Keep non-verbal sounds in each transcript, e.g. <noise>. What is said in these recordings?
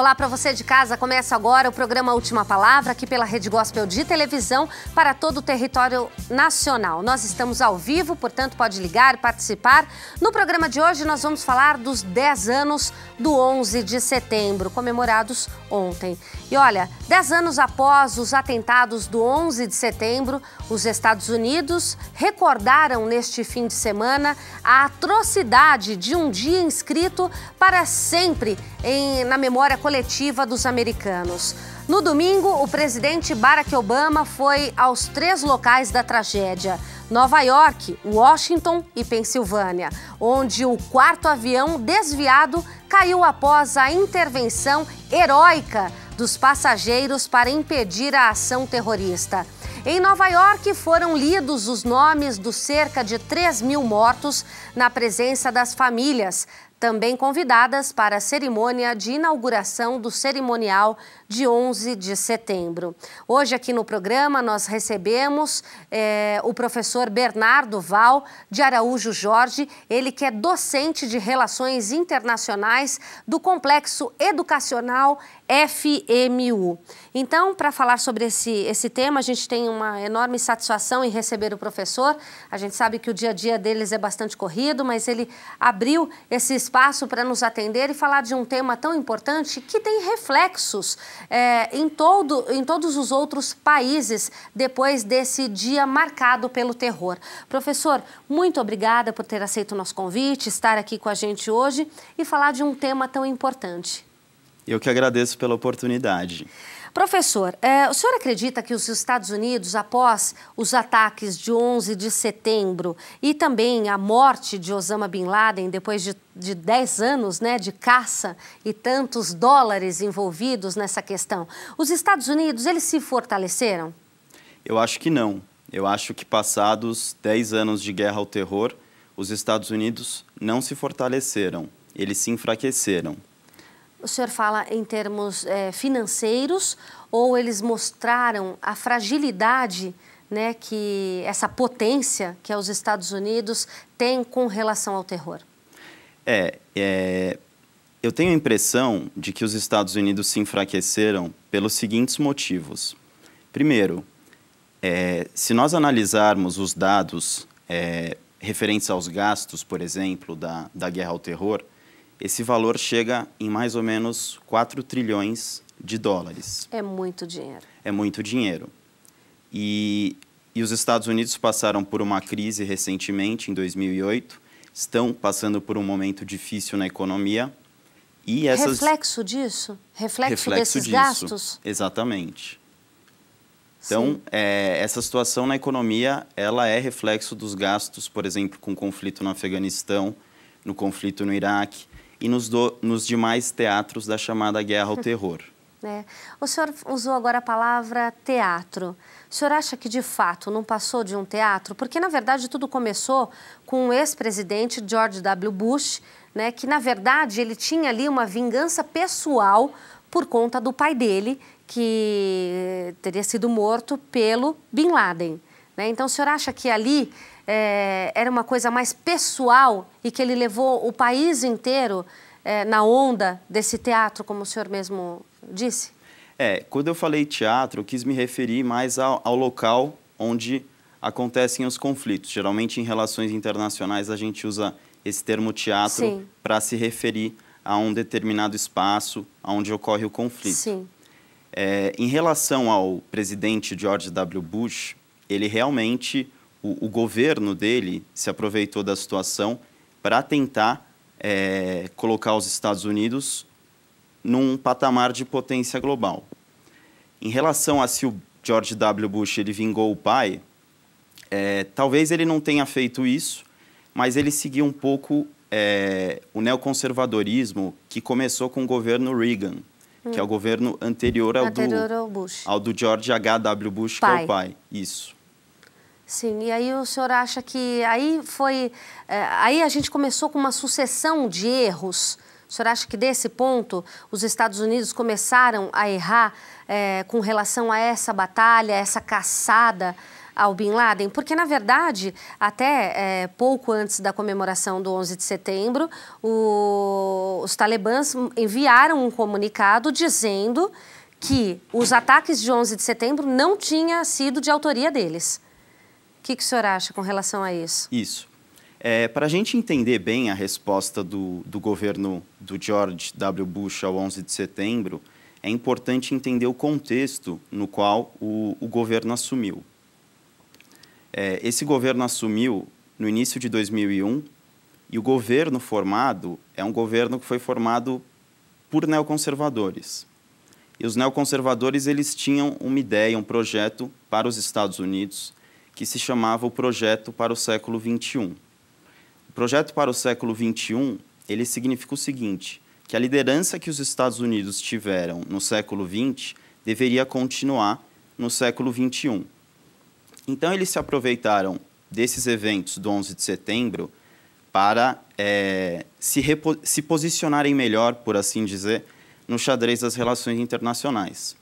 Olá para você de casa, começa agora o programa Última Palavra, aqui pela Rede Gospel de Televisão, para todo o território nacional. Nós estamos ao vivo, portanto pode ligar, participar. No programa de hoje nós vamos falar dos 10 anos do 11 de setembro, comemorados ontem. E olha, dez anos após os atentados do 11 de setembro, os Estados Unidos recordaram neste fim de semana a atrocidade de um dia inscrito para sempre em, na memória coletiva dos americanos. No domingo, o presidente Barack Obama foi aos três locais da tragédia: Nova York, Washington e Pensilvânia, onde o quarto avião desviado caiu após a intervenção heróica dos passageiros para impedir a ação terrorista. Em Nova York foram lidos os nomes dos cerca de 3 mil mortos na presença das famílias, também convidadas para a cerimônia de inauguração do cerimonial de 11 de setembro. Hoje, aqui no programa, nós recebemos é, o professor Bernardo Val de Araújo Jorge, ele que é docente de Relações Internacionais do Complexo Educacional FMU. Então, para falar sobre esse, esse tema, a gente tem uma enorme satisfação em receber o professor. A gente sabe que o dia a dia deles é bastante corrido, mas ele abriu esse espaço para nos atender e falar de um tema tão importante que tem reflexos é, em, todo, em todos os outros países depois desse dia marcado pelo terror. Professor, muito obrigada por ter aceito o nosso convite, estar aqui com a gente hoje e falar de um tema tão importante. Eu que agradeço pela oportunidade. Professor, é, o senhor acredita que os Estados Unidos, após os ataques de 11 de setembro e também a morte de Osama Bin Laden, depois de, de 10 anos né, de caça e tantos dólares envolvidos nessa questão, os Estados Unidos, eles se fortaleceram? Eu acho que não. Eu acho que passados 10 anos de guerra ao terror, os Estados Unidos não se fortaleceram, eles se enfraqueceram. O senhor fala em termos é, financeiros ou eles mostraram a fragilidade né, que essa potência que é os Estados Unidos tem com relação ao terror? É, é, eu tenho a impressão de que os Estados Unidos se enfraqueceram pelos seguintes motivos. Primeiro, é, se nós analisarmos os dados é, referentes aos gastos, por exemplo, da, da guerra ao terror, esse valor chega em mais ou menos 4 trilhões de dólares. É muito dinheiro. É muito dinheiro. E, e os Estados Unidos passaram por uma crise recentemente, em 2008, estão passando por um momento difícil na economia. E essas... Reflexo disso? Reflexo, Reflexo desses disso. gastos? Exatamente. Então, é, essa situação na economia, ela é reflexo dos gastos, por exemplo, com o conflito no Afeganistão, no conflito no Iraque, e nos, do, nos demais teatros da chamada guerra ao <laughs> terror. É. O senhor usou agora a palavra teatro. O senhor acha que de fato não passou de um teatro? Porque na verdade tudo começou com o ex-presidente George W. Bush, né, que na verdade ele tinha ali uma vingança pessoal por conta do pai dele, que teria sido morto pelo Bin Laden. Né? Então, o senhor acha que ali é, era uma coisa mais pessoal e que ele levou o país inteiro é, na onda desse teatro, como o senhor mesmo disse? É, quando eu falei teatro, eu quis me referir mais ao, ao local onde acontecem os conflitos. Geralmente, em relações internacionais, a gente usa esse termo teatro para se referir a um determinado espaço onde ocorre o conflito. Sim. É, em relação ao presidente George W. Bush, ele realmente, o, o governo dele se aproveitou da situação para tentar é, colocar os Estados Unidos num patamar de potência global. Em relação a se o George W. Bush ele vingou o pai, é, talvez ele não tenha feito isso, mas ele seguiu um pouco é, o neoconservadorismo que começou com o governo Reagan, hum. que é o hum. governo anterior ao, anterior do, ao, ao do George H.W. Bush, pai. que é o pai. Isso. Sim, e aí o senhor acha que aí foi. É, aí a gente começou com uma sucessão de erros. O senhor acha que desse ponto os Estados Unidos começaram a errar é, com relação a essa batalha, essa caçada ao Bin Laden? Porque, na verdade, até é, pouco antes da comemoração do 11 de setembro, o, os talibãs enviaram um comunicado dizendo que os ataques de 11 de setembro não tinham sido de autoria deles. O que, que o senhor acha com relação a isso? Isso. É, Para a gente entender bem a resposta do, do governo do George W. Bush ao 11 de setembro, é importante entender o contexto no qual o, o governo assumiu. É, esse governo assumiu no início de 2001 e o governo formado é um governo que foi formado por neoconservadores. E os neoconservadores eles tinham uma ideia, um projeto para os Estados Unidos que se chamava o Projeto para o Século XXI. O Projeto para o Século XXI ele significa o seguinte, que a liderança que os Estados Unidos tiveram no século XX deveria continuar no século XXI. Então, eles se aproveitaram desses eventos do 11 de setembro para é, se, se posicionarem melhor, por assim dizer, no xadrez das relações internacionais.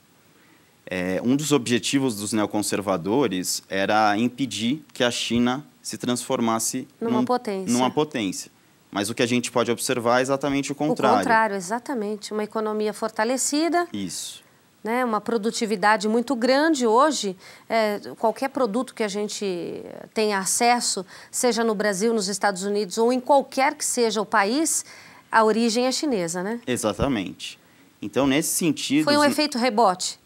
É, um dos objetivos dos neoconservadores era impedir que a China se transformasse numa, num, potência. numa potência. Mas o que a gente pode observar é exatamente o contrário. O contrário, exatamente. Uma economia fortalecida. Isso. Né, uma produtividade muito grande hoje. É, qualquer produto que a gente tenha acesso, seja no Brasil, nos Estados Unidos ou em qualquer que seja o país, a origem é chinesa, né? Exatamente. Então, nesse sentido. Foi um efeito rebote?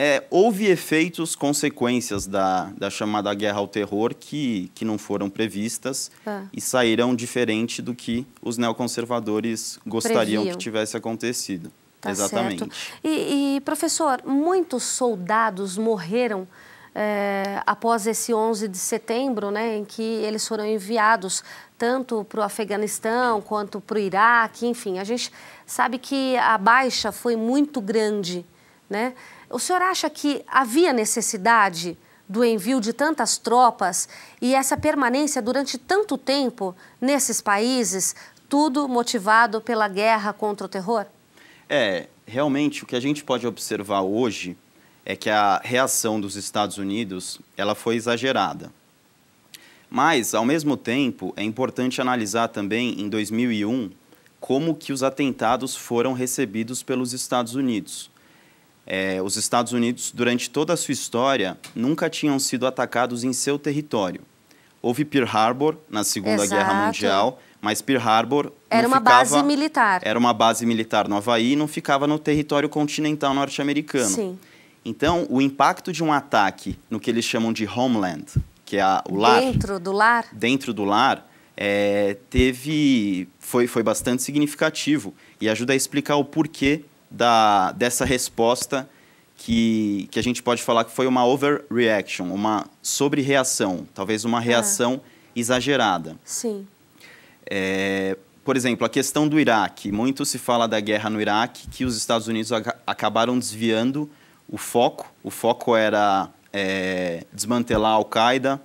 É, houve efeitos, consequências da, da chamada guerra ao terror que, que não foram previstas ah. e saíram diferente do que os neoconservadores gostariam Previam. que tivesse acontecido. Tá Exatamente. E, e, professor, muitos soldados morreram é, após esse 11 de setembro, né, em que eles foram enviados tanto para o Afeganistão quanto para o Iraque, enfim. A gente sabe que a baixa foi muito grande. Né? O senhor acha que havia necessidade do envio de tantas tropas e essa permanência durante tanto tempo nesses países, tudo motivado pela guerra contra o terror? É, realmente o que a gente pode observar hoje é que a reação dos Estados Unidos ela foi exagerada. Mas, ao mesmo tempo, é importante analisar também, em 2001, como que os atentados foram recebidos pelos Estados Unidos. É, os Estados Unidos, durante toda a sua história, nunca tinham sido atacados em seu território. Houve Pearl Harbor na Segunda Exato. Guerra Mundial, mas Pearl Harbor era uma ficava, base militar. Era uma base militar no Havaí e não ficava no território continental norte-americano. Sim. Então, o impacto de um ataque no que eles chamam de homeland, que é a, o lar. Dentro do lar? Dentro do lar, é, teve, foi, foi bastante significativo e ajuda a explicar o porquê da, dessa resposta que, que a gente pode falar que foi uma overreaction, uma sobre-reação, talvez uma reação ah. exagerada. Sim. É, por exemplo, a questão do Iraque. Muito se fala da guerra no Iraque, que os Estados Unidos ac acabaram desviando o foco. O foco era é, desmantelar a Al-Qaeda,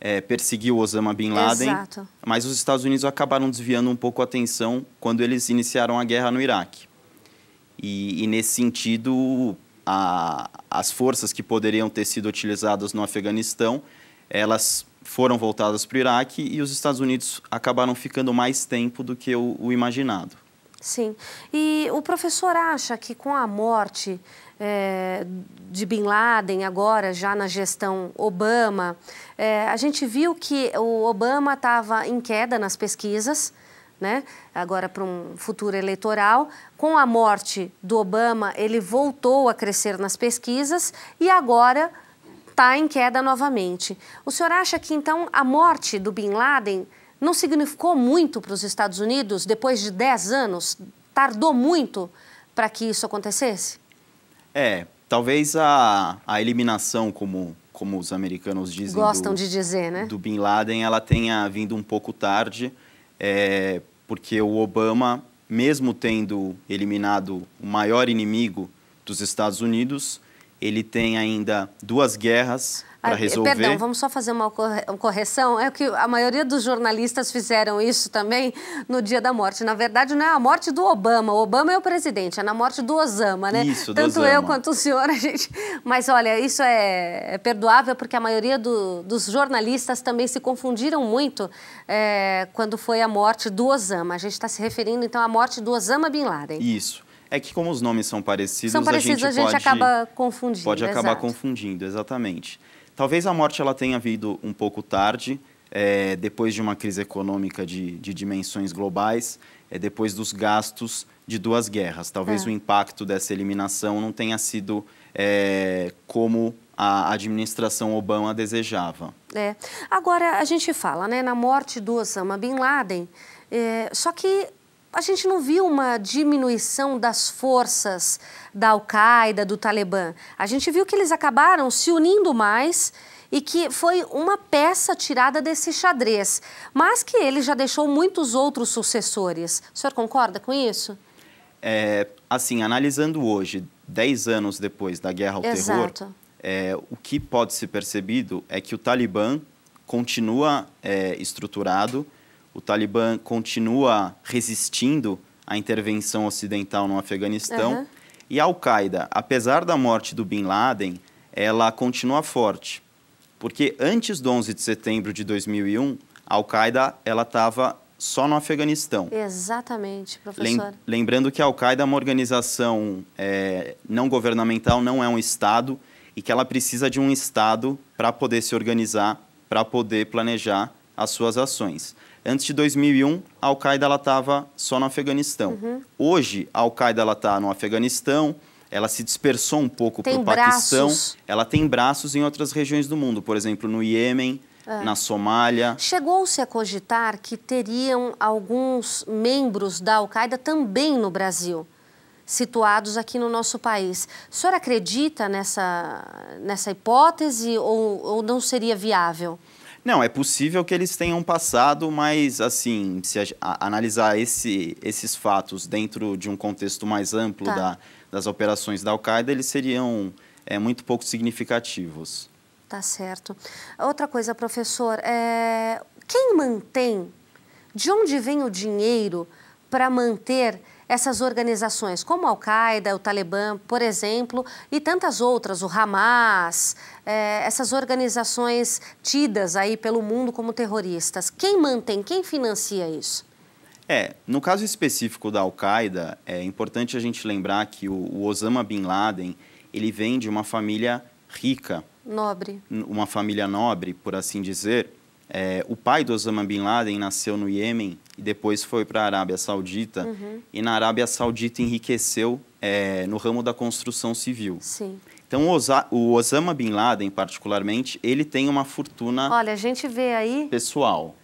é, perseguir o Osama Bin Laden. Exato. Mas os Estados Unidos acabaram desviando um pouco a atenção quando eles iniciaram a guerra no Iraque. E, e nesse sentido, a, as forças que poderiam ter sido utilizadas no Afeganistão, elas foram voltadas para o Iraque e os Estados Unidos acabaram ficando mais tempo do que o, o imaginado. Sim. E o professor acha que com a morte é, de Bin Laden, agora já na gestão Obama, é, a gente viu que o Obama estava em queda nas pesquisas, né? agora para um futuro eleitoral. Com a morte do Obama, ele voltou a crescer nas pesquisas e agora está em queda novamente. O senhor acha que então a morte do Bin Laden não significou muito para os Estados Unidos depois de 10 anos? Tardou muito para que isso acontecesse? É, talvez a, a eliminação, como, como os americanos dizem. Gostam do, de dizer, né? Do Bin Laden, ela tenha vindo um pouco tarde é, porque o Obama, mesmo tendo eliminado o maior inimigo dos Estados Unidos, ele tem ainda duas guerras para ah, resolver. perdão, vamos só fazer uma correção. É que a maioria dos jornalistas fizeram isso também no dia da morte. Na verdade, não é a morte do Obama. O Obama é o presidente, é na morte do Osama, né? Isso, Tanto eu quanto o senhor, <laughs> a gente. Mas olha, isso é, é, perdoável porque a maioria do, dos jornalistas também se confundiram muito é, quando foi a morte do Osama. A gente está se referindo então à morte do Osama Bin Laden. Isso. É que como os nomes são parecidos, são parecidos a gente, a gente pode, acaba confundindo. Pode acabar exato. confundindo, exatamente. Talvez a morte ela tenha vindo um pouco tarde, é, depois de uma crise econômica de, de dimensões globais, é, depois dos gastos de duas guerras. Talvez é. o impacto dessa eliminação não tenha sido é, como a administração Obama desejava. É. Agora, a gente fala né, na morte do Osama Bin Laden, é, só que a gente não viu uma diminuição das forças da Al-Qaeda, do Talibã. A gente viu que eles acabaram se unindo mais e que foi uma peça tirada desse xadrez, mas que ele já deixou muitos outros sucessores. O senhor concorda com isso? É, assim, analisando hoje, 10 anos depois da guerra ao Exato. terror, é, o que pode ser percebido é que o Talibã continua é, estruturado, o Talibã continua resistindo à intervenção ocidental no Afeganistão. Uhum. E a Al-Qaeda, apesar da morte do Bin Laden, ela continua forte. Porque antes do 11 de setembro de 2001, a Al-Qaeda estava só no Afeganistão. Exatamente, professor. Lem lembrando que a Al-Qaeda é uma organização é, não governamental, não é um Estado, e que ela precisa de um Estado para poder se organizar, para poder planejar as suas ações. Antes de 2001, a Al-Qaeda estava só no Afeganistão. Uhum. Hoje, a Al-Qaeda está no Afeganistão, ela se dispersou um pouco para o Paquistão. Ela tem braços em outras regiões do mundo, por exemplo, no Iêmen, é. na Somália. Chegou-se a cogitar que teriam alguns membros da Al-Qaeda também no Brasil, situados aqui no nosso país. O senhor acredita nessa, nessa hipótese ou, ou não seria viável? Não, é possível que eles tenham passado, mas assim, se a, a, analisar esse, esses fatos dentro de um contexto mais amplo tá. da, das operações da Al-Qaeda, eles seriam é, muito pouco significativos. Tá certo. Outra coisa, professor, é... quem mantém, de onde vem o dinheiro para manter essas organizações, como a Al-Qaeda, o Talibã, por exemplo, e tantas outras, o Hamas, é, essas organizações tidas aí pelo mundo como terroristas, quem mantém, quem financia isso? É, no caso específico da Al-Qaeda, é importante a gente lembrar que o, o Osama Bin Laden, ele vem de uma família rica. Nobre. Uma família nobre, por assim dizer, é, o pai do Osama Bin Laden nasceu no Iêmen e depois foi para a Arábia Saudita. Uhum. E na Arábia Saudita enriqueceu é, no ramo da construção civil. Sim. Então, o, Osa o Osama Bin Laden, particularmente, ele tem uma fortuna Olha, a gente vê aí... pessoal.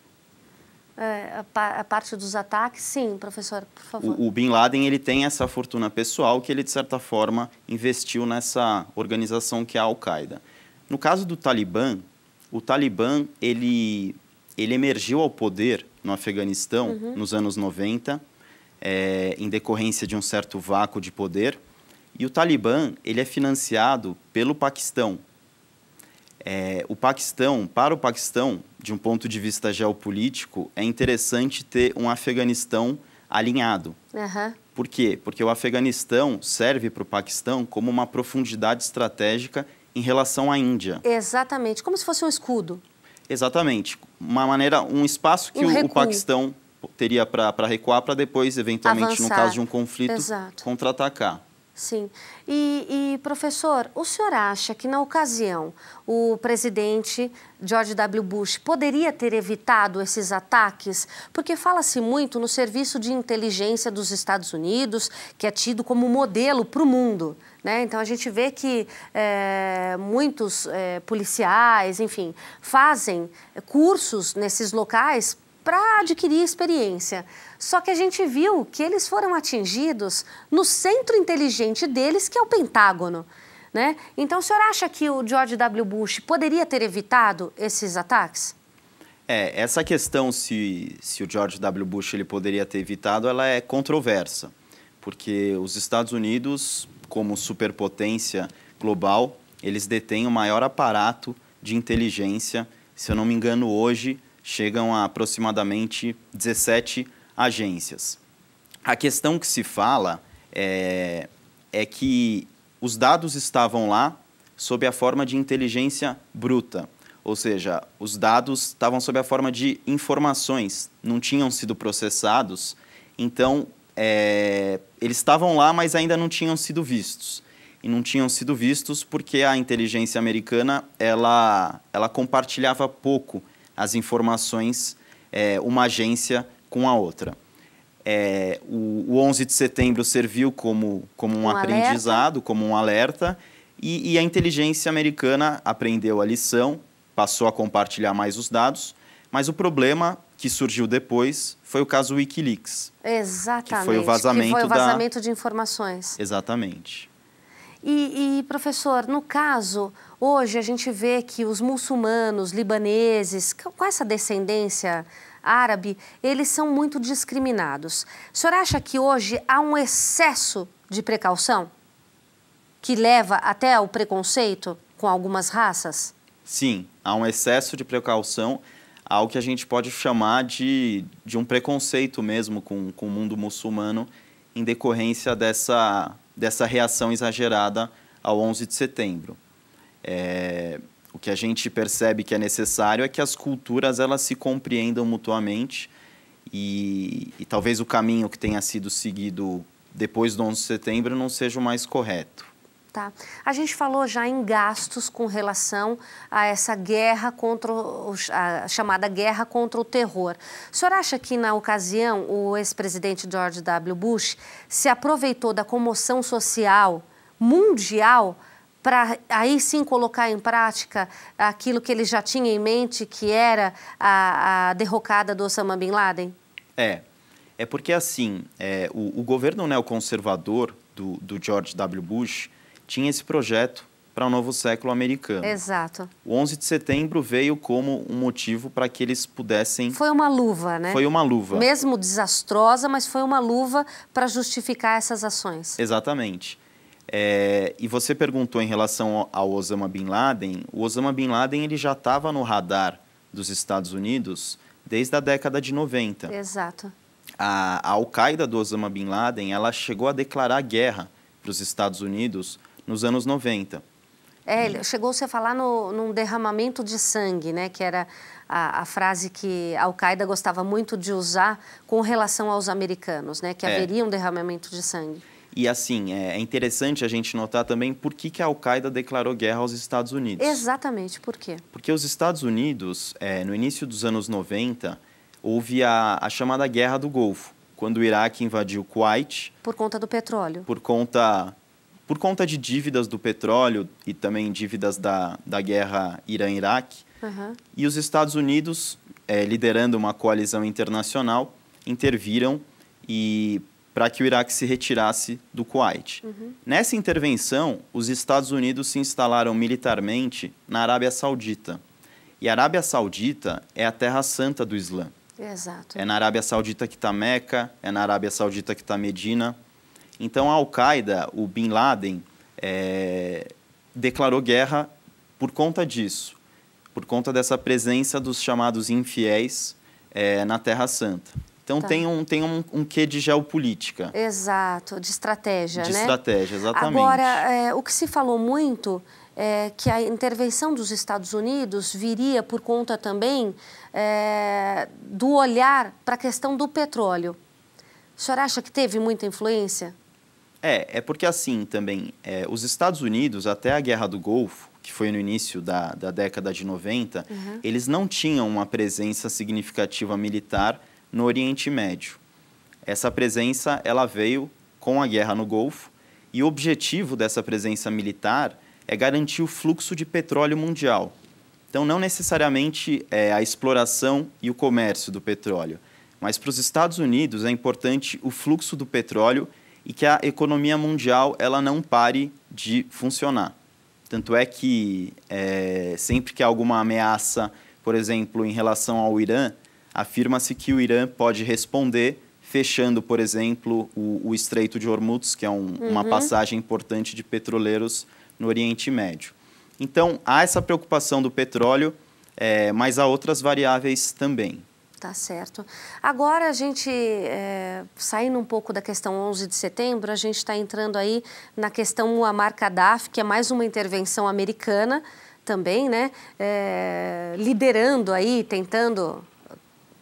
É, a, a, parte dos ataques, sim, professor, por favor. O, o, Bin Laden ele tem essa fortuna pessoal que ele, de certa forma, investiu nessa organização que é a Al-Qaeda. No caso do Talibã, o Talibã ele, ele emergiu ao poder no Afeganistão uhum. nos anos 90, é, em decorrência de um certo vácuo de poder. E o Talibã ele é financiado pelo Paquistão. É, o Paquistão, para o Paquistão, de um ponto de vista geopolítico, é interessante ter um Afeganistão alinhado. Uhum. Por quê? Porque o Afeganistão serve para o Paquistão como uma profundidade estratégica em relação à Índia. Exatamente, como se fosse um escudo. Exatamente, uma maneira, um espaço que um o, o Paquistão teria para recuar para depois, eventualmente, Avançar. no caso de um conflito, contra-atacar. Sim. E, e, professor, o senhor acha que, na ocasião, o presidente George W. Bush poderia ter evitado esses ataques? Porque fala-se muito no serviço de inteligência dos Estados Unidos, que é tido como modelo para o mundo. Né? Então, a gente vê que é, muitos é, policiais, enfim, fazem cursos nesses locais para adquirir experiência. Só que a gente viu que eles foram atingidos no centro inteligente deles, que é o Pentágono. Né? Então, o senhor acha que o George W. Bush poderia ter evitado esses ataques? É, essa questão se, se o George W. Bush ele poderia ter evitado, ela é controversa, porque os Estados Unidos, como superpotência global, eles detêm o maior aparato de inteligência, se eu não me engano, hoje chegam a aproximadamente 17 agências. A questão que se fala é, é que os dados estavam lá sob a forma de inteligência bruta, ou seja, os dados estavam sob a forma de informações, não tinham sido processados, então é, eles estavam lá, mas ainda não tinham sido vistos. E não tinham sido vistos porque a inteligência americana ela, ela compartilhava pouco as informações é, uma agência com a outra. É, o, o 11 de setembro serviu como, como um, um aprendizado, alerta. como um alerta, e, e, a inteligência americana aprendeu a lição, passou a compartilhar mais os dados, mas o problema que surgiu depois foi o caso Wikileaks. Exatamente. Que foi o vazamento, foi o vazamento da... de informações. Exatamente. E, e, professor, no caso, hoje a gente vê que os muçulmanos, libaneses, com essa descendência árabe, eles são muito discriminados. O senhor acha que hoje há um excesso de precaução que leva até ao preconceito com algumas raças? Sim, há um excesso de precaução, ao que a gente pode chamar de, de um preconceito mesmo com, com o mundo muçulmano em decorrência dessa dessa reação exagerada ao 11 de setembro. É, o que a gente percebe que é necessário é que as culturas elas se compreendam mutuamente e, e talvez o caminho que tenha sido seguido depois do 11 de setembro não seja o mais correto. Tá. A gente falou já em gastos com relação a essa guerra contra o, a chamada guerra contra o terror. O senhor acha que na ocasião o ex-presidente George W. Bush se aproveitou da comoção social mundial para aí sim colocar em prática aquilo que ele já tinha em mente, que era a, a derrocada do Osama Bin Laden? É. É porque assim, é, o, o governo neoconservador do, do George W. Bush tinha esse projeto para o novo século americano. Exato. O 11 de setembro veio como um motivo para que eles pudessem. Foi uma luva, né? Foi uma luva. Mesmo desastrosa, mas foi uma luva para justificar essas ações. Exatamente. É, e você perguntou em relação ao Osama Bin Laden. O Osama Bin Laden ele já estava no radar dos Estados Unidos desde a década de 90. Exato. A, a Al-Qaeda do Osama Bin Laden ela chegou a declarar guerra para os Estados Unidos nos anos 90. É, chegou-se a falar no, num derramamento de sangue, né? Que era a, a frase que a Al-Qaeda gostava muito de usar com relação aos americanos, né? Que é. haveria um derramamento de sangue. E assim, é, é interessante a gente notar também por que, que a Al-Qaeda declarou guerra aos Estados Unidos. Exatamente, por quê? Porque os Estados Unidos, é, no início dos anos 90, houve a, a chamada Guerra do Golfo, quando o Iraque invadiu o Kuwait. Por conta do petróleo. Por conta por conta de dívidas do petróleo e também dívidas da, da guerra Irã-Iraque. Uhum. E os Estados Unidos, é, liderando uma coalizão internacional, interviram e para que o Iraque se retirasse do Kuwait. Uhum. Nessa intervenção, os Estados Unidos se instalaram militarmente na Arábia Saudita. E a Arábia Saudita é a terra santa do Islã. Exato. É na Arábia Saudita que está Meca, é na Arábia Saudita que está Medina, então, a Al-Qaeda, o Bin Laden, é, declarou guerra por conta disso, por conta dessa presença dos chamados infiéis é, na Terra Santa. Então tá. tem, um, tem um, um quê de geopolítica. Exato, de estratégia, de né? estratégia, exatamente. Agora, é, o que se falou muito é que a intervenção dos Estados Unidos viria por conta também é, do olhar para a questão do petróleo. O senhor acha que teve muita influência? É, é porque assim também, é, os Estados Unidos, até a Guerra do Golfo, que foi no início da, da década de 90, uhum. eles não tinham uma presença significativa militar no Oriente Médio. Essa presença ela veio com a guerra no Golfo e o objetivo dessa presença militar é garantir o fluxo de petróleo mundial. Então, não necessariamente é, a exploração e o comércio do petróleo, mas para os Estados Unidos é importante o fluxo do petróleo e que a economia mundial ela não pare de funcionar. Tanto é que é, sempre que há alguma ameaça, por exemplo, em relação ao Irã, afirma-se que o Irã pode responder fechando, por exemplo, o, o Estreito de Hormuz, que é um, uhum. uma passagem importante de petroleiros no Oriente Médio. Então, há essa preocupação do petróleo, é, mas há outras variáveis também. Tá certo. Agora a gente, é, saindo um pouco da questão 11 de setembro, a gente está entrando aí na questão Muammar Gaddafi, que é mais uma intervenção americana também, né? É, liderando aí, tentando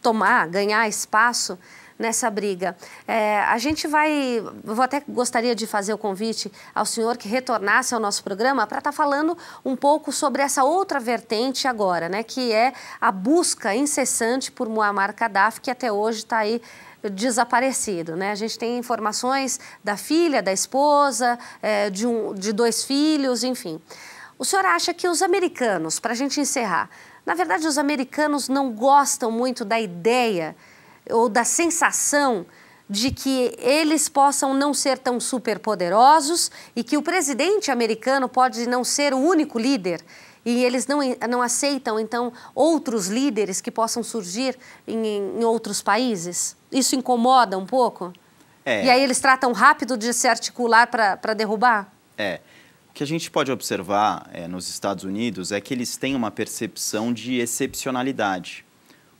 tomar, ganhar espaço nessa briga. É, a gente vai, vou até gostaria de fazer o convite ao senhor que retornasse ao nosso programa para estar tá falando um pouco sobre essa outra vertente agora, né, que é a busca incessante por Muammar Gaddafi, que até hoje está aí desaparecido. Né? A gente tem informações da filha, da esposa, é, de, um, de dois filhos, enfim. O senhor acha que os americanos, para a gente encerrar, na verdade os americanos não gostam muito da ideia ou da sensação de que eles possam não ser tão superpoderosos e que o presidente americano pode não ser o único líder e eles não, não aceitam, então, outros líderes que possam surgir em, em outros países? Isso incomoda um pouco? É. E aí eles tratam rápido de se articular para derrubar? É. O que a gente pode observar é, nos Estados Unidos é que eles têm uma percepção de excepcionalidade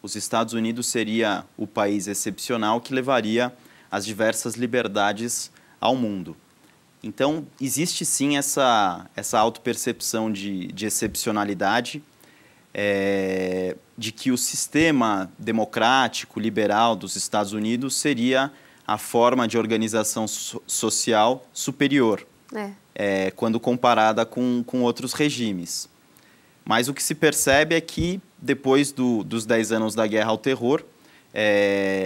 os Estados Unidos seria o país excepcional que levaria as diversas liberdades ao mundo. Então, existe sim essa, essa autopercepção de, de excepcionalidade, é, de que o sistema democrático, liberal dos Estados Unidos seria a forma de organização so social superior, é. É, quando comparada com, com outros regimes. Mas o que se percebe é que depois do, dos 10 anos da guerra ao terror,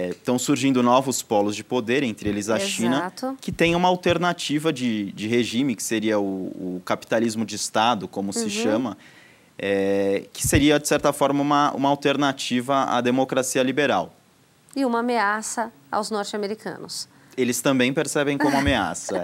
estão é, surgindo novos polos de poder, entre eles a Exato. China, que tem uma alternativa de, de regime, que seria o, o capitalismo de Estado, como uhum. se chama, é, que seria, de certa forma, uma, uma alternativa à democracia liberal. E uma ameaça aos norte-americanos eles também percebem como ameaça.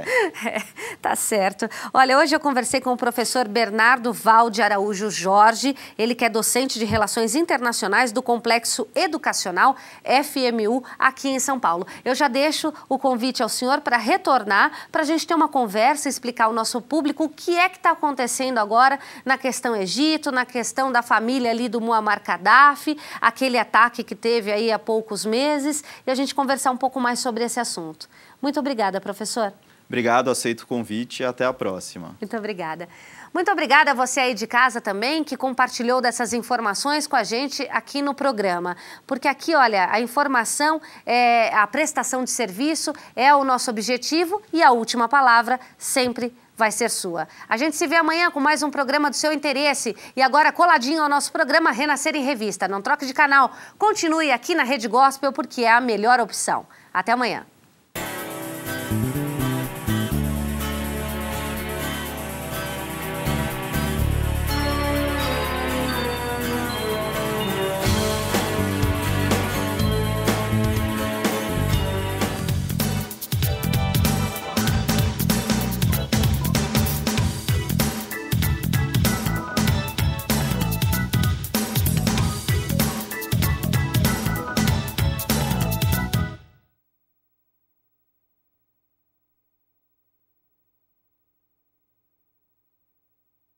É. <laughs> é, tá certo. Olha, hoje eu conversei com o professor Bernardo Valde Araújo Jorge, ele que é docente de Relações Internacionais do Complexo Educacional FMU aqui em São Paulo. Eu já deixo o convite ao senhor para retornar, para a gente ter uma conversa, explicar ao nosso público o que é que está acontecendo agora na questão Egito, na questão da família ali do Muammar Gaddafi, aquele ataque que teve aí há poucos meses, e a gente conversar um pouco mais sobre esse assunto assunto. Muito obrigada, professor. Obrigado, aceito o convite e até a próxima. Muito obrigada. Muito obrigada a você aí de casa também que compartilhou dessas informações com a gente aqui no programa. Porque aqui, olha, a informação, é, a prestação de serviço é o nosso objetivo e a última palavra sempre vai ser sua. A gente se vê amanhã com mais um programa do seu interesse. E agora, coladinho ao nosso programa Renascer em Revista. Não troque de canal, continue aqui na Rede Gospel porque é a melhor opção. Até amanhã.